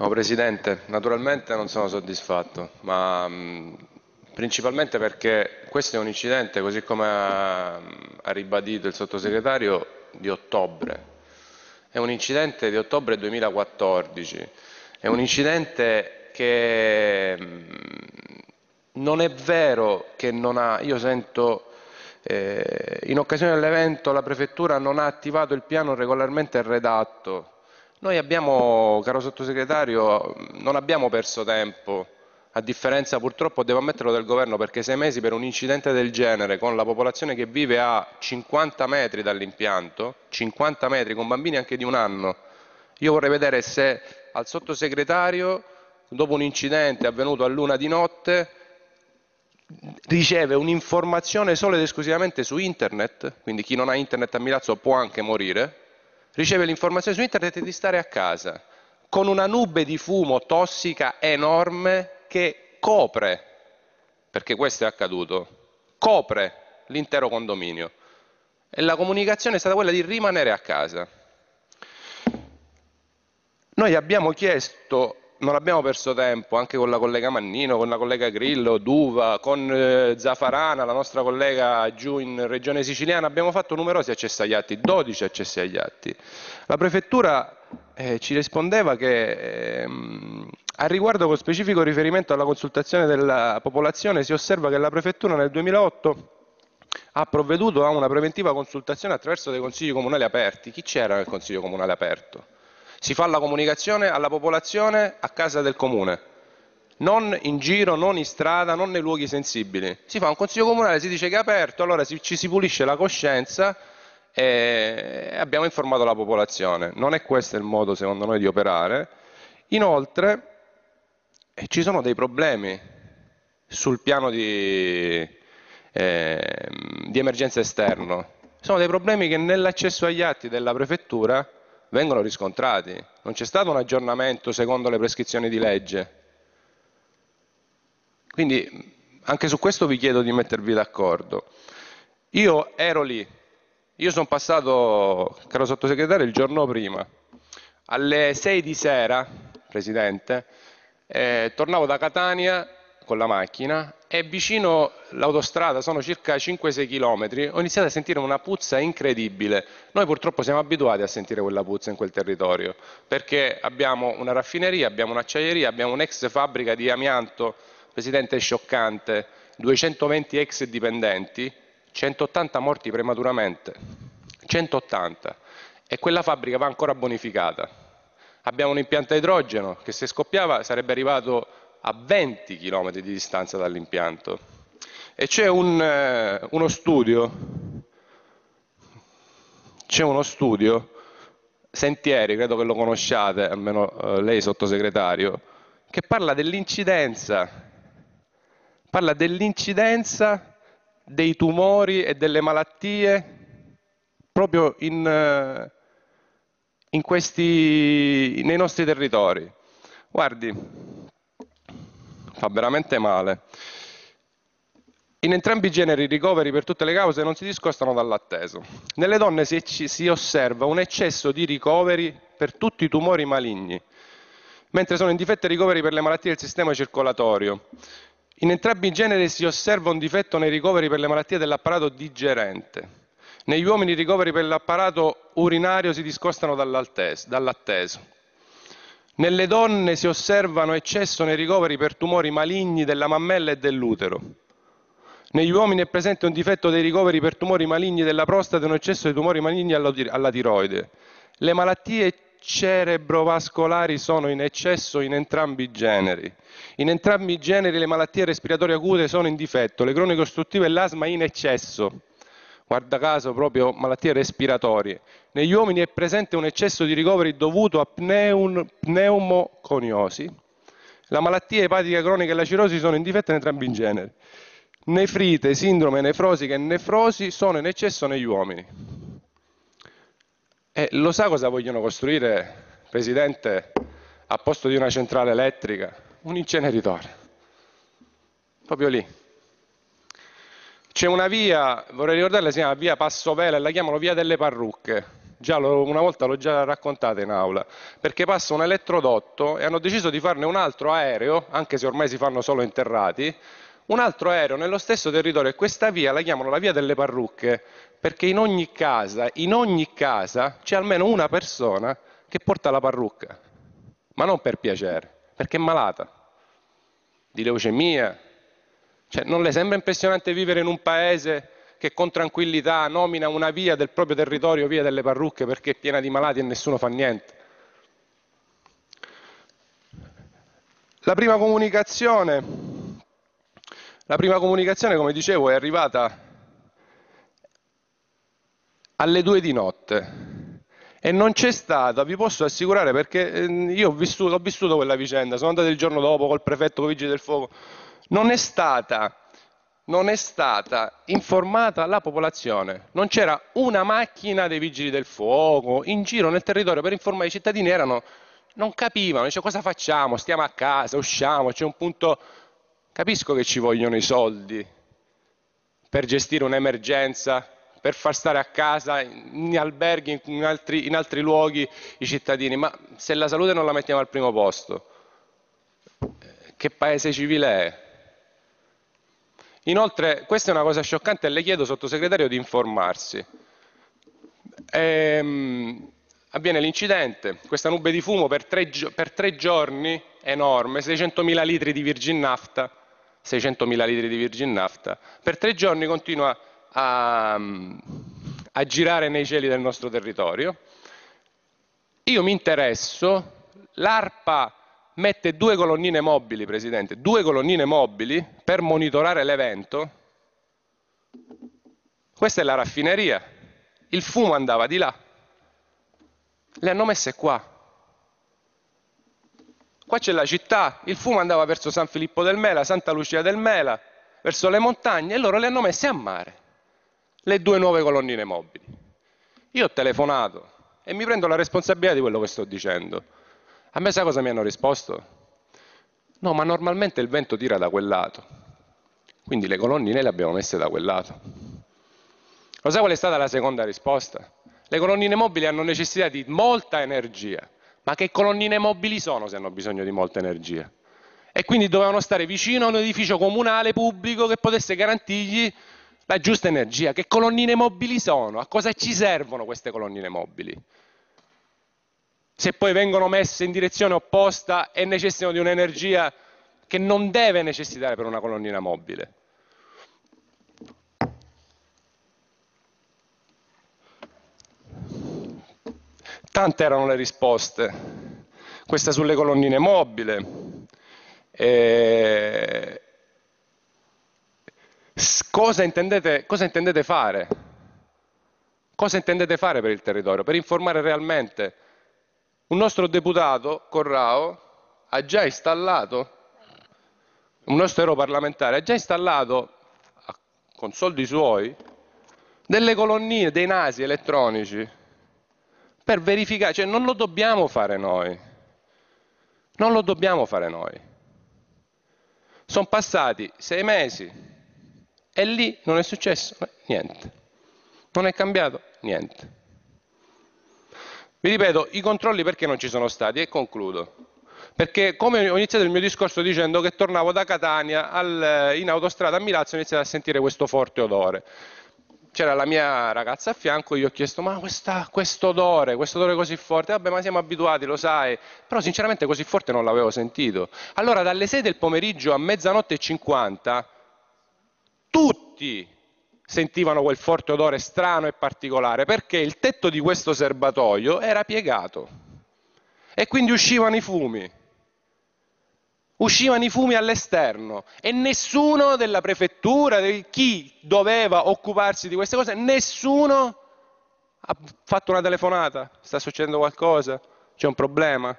Oh, Presidente, naturalmente non sono soddisfatto, ma mh, mm, principalmente perché questo è un incidente, così come ha, mm, ha ribadito il sottosegretario, di ottobre. È un incidente di ottobre 2014, è un incidente che mh, mm, non è vero che non ha, io sento eh, in occasione dell'evento la prefettura non ha attivato il piano regolarmente redatto noi abbiamo, caro sottosegretario, non abbiamo perso tempo, a differenza purtroppo, devo ammetterlo, del governo, perché sei mesi per un incidente del genere, con la popolazione che vive a 50 metri dall'impianto, 50 metri, con bambini anche di un anno, io vorrei vedere se al sottosegretario, dopo un incidente avvenuto a luna di notte, riceve un'informazione solo ed esclusivamente su internet, quindi chi non ha internet a Milazzo può anche morire, riceve l'informazione su internet di stare a casa con una nube di fumo tossica enorme che copre, perché questo è accaduto, copre l'intero condominio. E la comunicazione è stata quella di rimanere a casa. Noi abbiamo chiesto non abbiamo perso tempo anche con la collega Mannino, con la collega Grillo, Duva, con eh, Zafarana, la nostra collega giù in regione siciliana, abbiamo fatto numerosi accessi agli atti, 12 accessi agli atti. La prefettura eh, ci rispondeva che ehm, a riguardo con specifico riferimento alla consultazione della popolazione si osserva che la prefettura nel 2008 ha provveduto a una preventiva consultazione attraverso dei consigli comunali aperti. Chi c'era nel consiglio comunale aperto? Si fa la comunicazione alla popolazione a casa del comune, non in giro, non in strada, non nei luoghi sensibili. Si fa un consiglio comunale, si dice che è aperto, allora si, ci si pulisce la coscienza e abbiamo informato la popolazione. Non è questo il modo, secondo noi, di operare. Inoltre, eh, ci sono dei problemi sul piano di, eh, di emergenza esterno. Sono dei problemi che nell'accesso agli atti della prefettura vengono riscontrati. Non c'è stato un aggiornamento secondo le prescrizioni di legge. Quindi anche su questo vi chiedo di mettervi d'accordo. Io ero lì, io sono passato, caro sottosegretario, il giorno prima, alle 6 di sera, Presidente, eh, tornavo da Catania con la macchina e vicino l'autostrada, sono circa 5-6 km, ho iniziato a sentire una puzza incredibile. Noi purtroppo siamo abituati a sentire quella puzza in quel territorio, perché abbiamo una raffineria, abbiamo un'acciaieria, abbiamo un'ex fabbrica di amianto, Presidente è scioccante, 220 ex dipendenti, 180 morti prematuramente, 180, e quella fabbrica va ancora bonificata. Abbiamo un impianto a idrogeno che se scoppiava sarebbe arrivato a 20 km di distanza dall'impianto. E c'è un, eh, uno studio, c'è uno studio, Sentieri, credo che lo conosciate, almeno eh, lei sottosegretario, che parla dell'incidenza, parla dell'incidenza dei tumori e delle malattie proprio in, eh, in questi, nei nostri territori. Guardi, fa veramente male. In entrambi i generi i ricoveri per tutte le cause non si discostano dall'atteso. Nelle donne si, si, osserva un eccesso di ricoveri per tutti i tumori maligni, mentre sono in difetto i ricoveri per le malattie del sistema circolatorio. In entrambi i generi si osserva un difetto nei ricoveri per le malattie dell'apparato digerente. Negli uomini i ricoveri per l'apparato urinario si discostano dall'atteso. Nelle donne si osservano eccesso nei ricoveri per tumori maligni della mammella e dell'utero. Negli uomini è presente un difetto dei ricoveri per tumori maligni della prostata e un eccesso di tumori maligni alla tiroide. Le malattie cerebrovascolari sono in eccesso in entrambi i generi. In entrambi i generi le malattie respiratorie acute sono in difetto, le croniche costruttive e l'asma in eccesso guarda caso proprio malattie respiratorie. Negli uomini è presente un eccesso di ricoveri dovuto a pneum, pneumoconiosi. La malattia epatica cronica e la cirrosi sono in difetto in entrambi i generi. Nefrite, sindrome nefrosica e nefrosi sono in eccesso negli uomini. E lo sa cosa vogliono costruire, Presidente, a posto di una centrale elettrica? Un inceneritore. Proprio lì. C'è una via, vorrei ricordarla, si chiama via Passo Vela e la chiamano via delle parrucche. Già lo, una volta l'ho già raccontata in aula, perché passa un elettrodotto e hanno deciso di farne un altro aereo, anche se ormai si fanno solo interrati, un altro aereo nello stesso territorio e questa via la chiamano la via delle parrucche, perché in ogni casa, in ogni casa c'è almeno una persona che porta la parrucca, ma non per piacere, perché è malata, di leucemia, cioè, non le sembra impressionante vivere in un paese che con tranquillità nomina una via del proprio territorio via delle parrucche perché è piena di malati e nessuno fa niente? La prima comunicazione, la prima comunicazione come dicevo, è arrivata alle due di notte e non c'è stata, vi posso assicurare perché eh, io ho vissuto, ho vissuto, quella vicenda, sono andato il giorno dopo col prefetto, con i vigili del fuoco, non è stata, non è stata informata la popolazione. Non c'era una macchina dei vigili del fuoco in giro nel territorio per informare i cittadini, erano, non capivano, dice cosa facciamo, stiamo a casa, usciamo, c'è un punto... Capisco che ci vogliono i soldi per gestire un'emergenza per far stare a casa, in alberghi, in altri, in altri, luoghi i cittadini, ma se la salute non la mettiamo al primo posto, eh, che paese civile è? Inoltre, questa è una cosa scioccante e le chiedo, sottosegretario, di informarsi. Ehm, avviene l'incidente, questa nube di fumo per tre, per tre giorni, enorme, 600.000 litri di virgin nafta, 600.000 litri di virgin nafta, per tre giorni continua a, a girare nei cieli del nostro territorio. Io mi interesso, l'ARPA mette due colonnine mobili, Presidente, due colonnine mobili per monitorare l'evento. Questa è la raffineria. Il fumo andava di là. Le hanno messe qua. Qua c'è la città, il fumo andava verso San Filippo del Mela, Santa Lucia del Mela, verso le montagne e loro le hanno messe a mare. Le due nuove colonnine mobili. Io ho telefonato e mi prendo la responsabilità di quello che sto dicendo. A me sa cosa mi hanno risposto? No, ma normalmente il vento tira da quel lato. Quindi le colonnine le abbiamo messe da quel lato. Lo sai qual è stata la seconda risposta? Le colonnine mobili hanno necessità di molta energia. Ma che colonnine mobili sono se hanno bisogno di molta energia? E quindi dovevano stare vicino a un edificio comunale pubblico che potesse garantirgli la giusta energia. Che colonnine mobili sono? A cosa ci servono queste colonnine mobili? se poi vengono messe in direzione opposta e necessitano di un'energia che non deve necessitare per una colonnina mobile. Tante erano le risposte, questa sulle colonnine mobile, cosa, intendete, cosa intendete fare? Cosa intendete fare per il territorio? Per informare realmente un nostro deputato, Corrao, ha già installato, un nostro europarlamentare, ha già installato, con soldi suoi, delle colonnine, dei nasi elettronici per verificare, cioè non lo dobbiamo fare noi, non lo dobbiamo fare noi. Sono passati sei mesi e lì non è successo niente, non è cambiato niente. Vi ripeto, i controlli perché non ci sono stati e concludo perché come ho iniziato il mio discorso dicendo che tornavo da Catania al, eh, in autostrada a Milazzo e ho iniziato a sentire questo forte odore. C'era la mia ragazza a fianco, io ho chiesto ma questo odore, questo odore così forte, vabbè ma siamo abituati, lo sai, però sinceramente così forte non l'avevo sentito. Allora dalle 6 del pomeriggio a mezzanotte e 50 tutti sentivano quel forte odore strano e particolare, perché il tetto di questo serbatoio era piegato e quindi uscivano i fumi. Uscivano i fumi all'esterno e nessuno della prefettura, di chi doveva occuparsi di queste cose, nessuno ha fatto una telefonata, sta succedendo qualcosa, c'è un problema.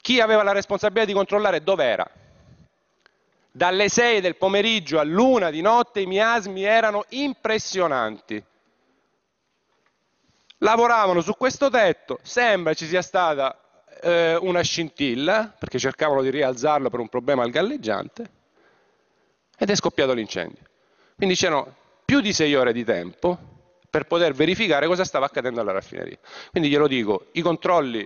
Chi aveva la responsabilità di controllare dov'era? Dalle 6 del pomeriggio all'una di notte i miasmi erano impressionanti. Lavoravano su questo tetto, sembra ci sia stata eh, una scintilla, perché cercavano di rialzarlo per un problema al galleggiante, ed è scoppiato l'incendio. Quindi c'erano più di 6 ore di tempo per poter verificare cosa stava accadendo alla raffineria. Quindi glielo dico, i controlli,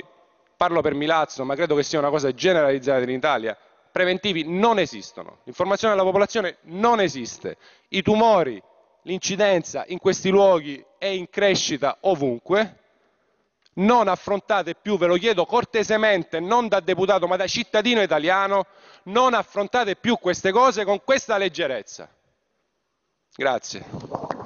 parlo per Milazzo, ma credo che sia una cosa generalizzata in Italia, preventivi non esistono, l'informazione alla popolazione non esiste, i tumori, l'incidenza in questi luoghi è in crescita ovunque, non affrontate più, ve lo chiedo cortesemente, non da deputato ma da cittadino italiano, non affrontate più queste cose con questa leggerezza. Grazie.